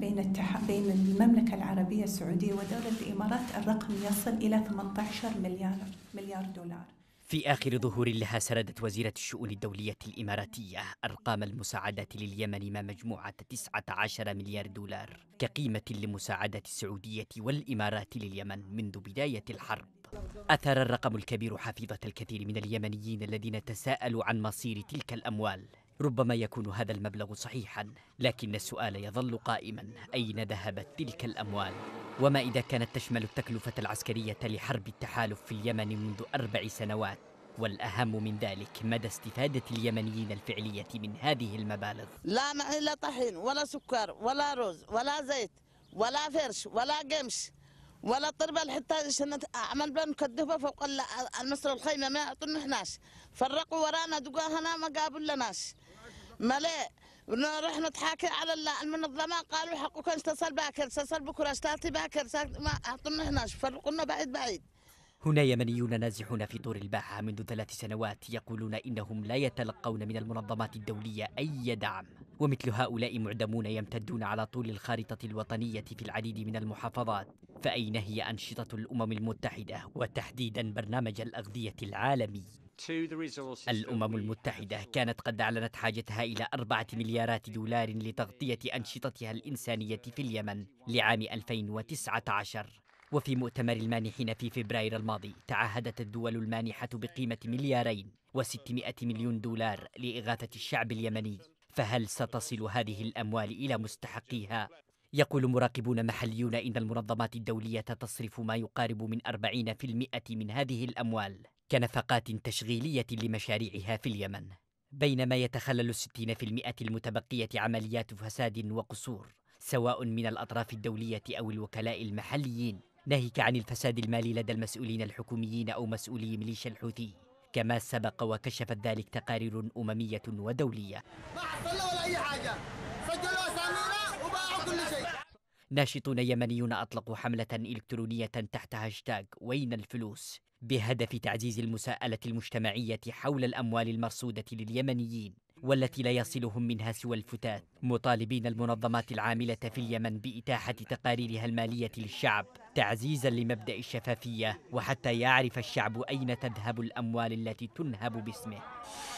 بين التح... بين المملكة العربية السعودية ودولة الإمارات الرقم يصل إلى 18 مليار مليار دولار في آخر ظهور لها سردت وزيرة الشؤون الدولية الإماراتية أرقام المساعدات لليمن ما مجموعة 19 مليار دولار كقيمة لمساعدة السعودية والإمارات لليمن منذ بداية الحرب أثار الرقم الكبير حفيظة الكثير من اليمنيين الذين تساءلوا عن مصير تلك الأموال ربما يكون هذا المبلغ صحيحا لكن السؤال يظل قائما أين ذهبت تلك الأموال؟ وما إذا كانت تشمل التكلفة العسكرية لحرب التحالف في اليمن منذ أربع سنوات والأهم من ذلك مدى استفادة اليمنيين الفعلية من هذه المبالغ لا معي لا طحين ولا سكر ولا رز ولا زيت ولا فرش ولا قمش ولا طربة حتى عمل بن مكدفة فوق المصر الخيمة ما يعطون نحناش فرقوا ورانا دقاهنا ما قابل لناش ملي نروح نتحاكي على المنظمه قالوا حقك استصل باكر استصل بكره استاتي باكر ما اعطونا هنا فرقونا بعيد بعيد هنا يمنيون نازحون في طور الباحة منذ ثلاث سنوات يقولون إنهم لا يتلقون من المنظمات الدولية أي دعم ومثل هؤلاء معدمون يمتدون على طول الخارطة الوطنية في العديد من المحافظات فأين هي أنشطة الأمم المتحدة وتحديدا برنامج الأغذية العالمي الأمم المتحدة كانت قد أعلنت حاجتها إلى أربعة مليارات دولار لتغطية أنشطتها الإنسانية في اليمن لعام 2019 وفي مؤتمر المانحين في فبراير الماضي تعهدت الدول المانحة بقيمة مليارين وستمائة مليون دولار لإغاثة الشعب اليمني فهل ستصل هذه الأموال إلى مستحقيها؟ يقول مراقبون محليون إن المنظمات الدولية تصرف ما يقارب من 40% من هذه الأموال كنفقات تشغيلية لمشاريعها في اليمن بينما يتخلل 60% المتبقية عمليات فساد وقصور سواء من الأطراف الدولية أو الوكلاء المحليين ناهيك عن الفساد المالي لدى المسؤولين الحكوميين أو مسؤولي ميليشيا الحوثي كما سبق وكشفت ذلك تقارير أممية ودولية ما حصل ولا أي حاجة سجلوا أسامينا وباعوا كل شيء ناشطون يمنيون أطلقوا حملة إلكترونية تحت هاشتاغ وين الفلوس بهدف تعزيز المساءله المجتمعيه حول الاموال المرصوده لليمنيين والتي لا يصلهم منها سوى الفتات مطالبين المنظمات العامله في اليمن باتاحه تقاريرها الماليه للشعب تعزيزا لمبدا الشفافيه وحتى يعرف الشعب اين تذهب الاموال التي تنهب باسمه